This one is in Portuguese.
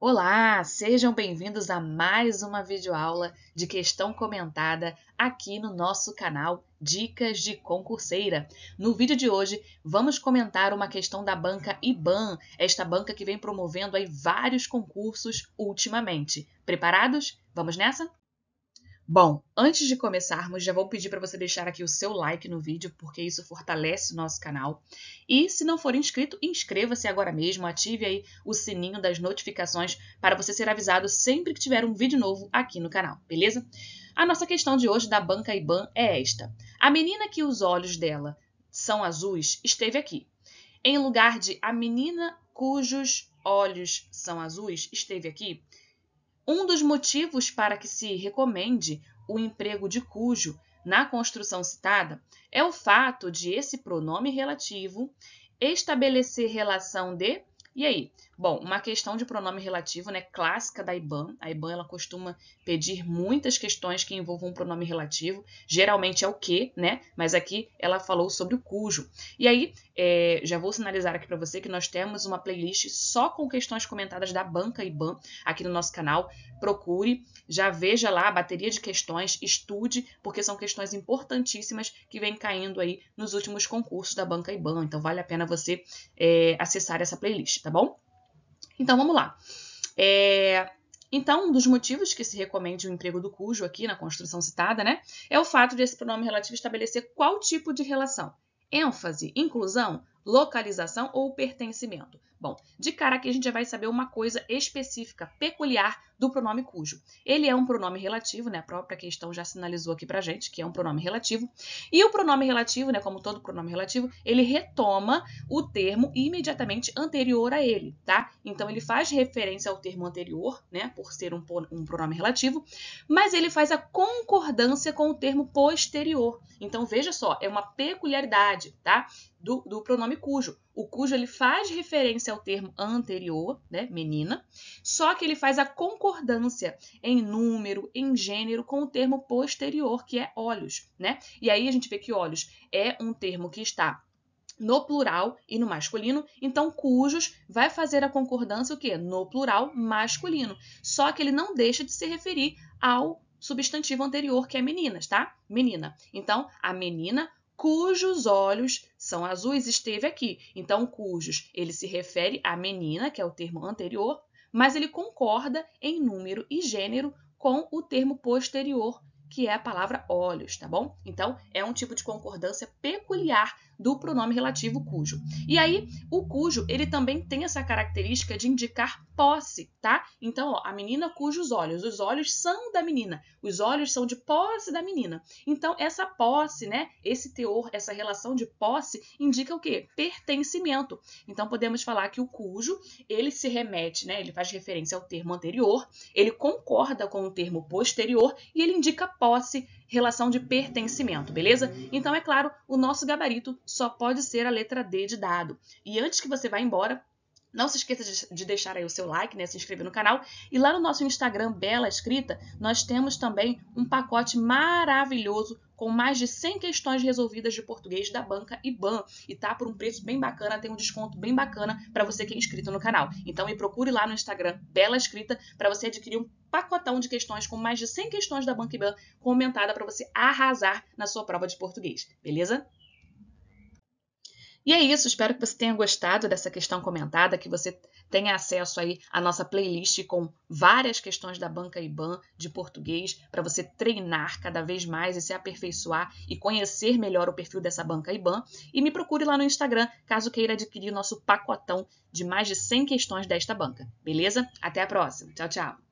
Olá, sejam bem-vindos a mais uma videoaula de questão comentada aqui no nosso canal Dicas de Concurseira. No vídeo de hoje, vamos comentar uma questão da banca IBAN, esta banca que vem promovendo aí vários concursos ultimamente. Preparados? Vamos nessa? Bom, antes de começarmos, já vou pedir para você deixar aqui o seu like no vídeo, porque isso fortalece o nosso canal. E se não for inscrito, inscreva-se agora mesmo, ative aí o sininho das notificações para você ser avisado sempre que tiver um vídeo novo aqui no canal, beleza? A nossa questão de hoje da banca IBAN é esta. A menina que os olhos dela são azuis esteve aqui. Em lugar de a menina cujos olhos são azuis esteve aqui, um dos motivos para que se recomende o emprego de cujo na construção citada é o fato de esse pronome relativo estabelecer relação de e aí? Bom, uma questão de pronome relativo, né, clássica da IBAN. A IBAN ela costuma pedir muitas questões que envolvam um pronome relativo. Geralmente é o que, né? Mas aqui ela falou sobre o cujo. E aí, é, já vou sinalizar aqui para você que nós temos uma playlist só com questões comentadas da banca IBAN aqui no nosso canal. Procure, já veja lá a bateria de questões, estude, porque são questões importantíssimas que vêm caindo aí nos últimos concursos da banca IBAN. Então vale a pena você é, acessar essa playlist. Tá tá bom? Então vamos lá. É, então, um dos motivos que se recomende o emprego do cujo aqui na construção citada, né, é o fato desse pronome relativo estabelecer qual tipo de relação: ênfase, inclusão, localização ou pertencimento. Bom, de cara aqui a gente já vai saber uma coisa específica, peculiar do pronome cujo. Ele é um pronome relativo, né? A própria questão já sinalizou aqui pra gente que é um pronome relativo. E o pronome relativo, né, como todo pronome relativo, ele retoma o termo imediatamente anterior a ele, tá? Então ele faz referência ao termo anterior, né, por ser um, um pronome relativo, mas ele faz a concordância com o termo posterior. Então veja só, é uma peculiaridade, tá? do, do pronome cujo o cujo ele faz referência ao termo anterior, né, menina, só que ele faz a concordância em número, em gênero com o termo posterior, que é olhos, né? E aí a gente vê que olhos é um termo que está no plural e no masculino, então cujos vai fazer a concordância o quê? No plural masculino. Só que ele não deixa de se referir ao substantivo anterior que é meninas, tá? Menina. Então, a menina cujos olhos são azuis, esteve aqui. Então, cujos, ele se refere à menina, que é o termo anterior, mas ele concorda em número e gênero com o termo posterior, que é a palavra olhos, tá bom? Então, é um tipo de concordância peculiar do pronome relativo cujo. E aí, o cujo, ele também tem essa característica de indicar posse, tá? Então, ó, a menina cujos olhos, os olhos são da menina, os olhos são de posse da menina. Então, essa posse, né, esse teor, essa relação de posse indica o quê? Pertencimento. Então, podemos falar que o cujo, ele se remete, né, ele faz referência ao termo anterior, ele concorda com o termo posterior e ele indica posse relação de pertencimento, beleza? Então, é claro, o nosso gabarito só pode ser a letra D de dado. E antes que você vá embora, não se esqueça de deixar aí o seu like, né? Se inscrever no canal. E lá no nosso Instagram, Bela Escrita, nós temos também um pacote maravilhoso com mais de 100 questões resolvidas de português da banca IBAN. E tá por um preço bem bacana, tem um desconto bem bacana para você que é inscrito no canal. Então me procure lá no Instagram, Bela Escrita, para você adquirir um pacotão de questões com mais de 100 questões da Banca IBAN comentada para você arrasar na sua prova de português, beleza? E é isso, espero que você tenha gostado dessa questão comentada, que você tenha acesso aí à nossa playlist com várias questões da banca IBAN de português para você treinar cada vez mais e se aperfeiçoar e conhecer melhor o perfil dessa banca IBAN e me procure lá no Instagram caso queira adquirir nosso pacotão de mais de 100 questões desta banca. Beleza? Até a próxima. Tchau, tchau.